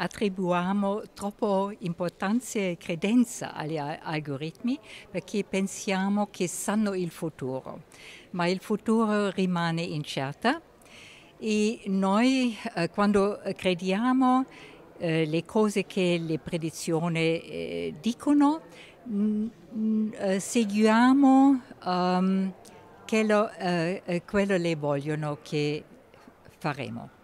attribuiamo troppo importanza e credenza agli algoritmi perché pensiamo che sanno il futuro, ma il futuro rimane incerto e noi eh, quando crediamo eh, le cose che le predizioni eh, dicono, eh, seguiamo um, ehm, quello, eh, eh, quello le vogliono che faremo.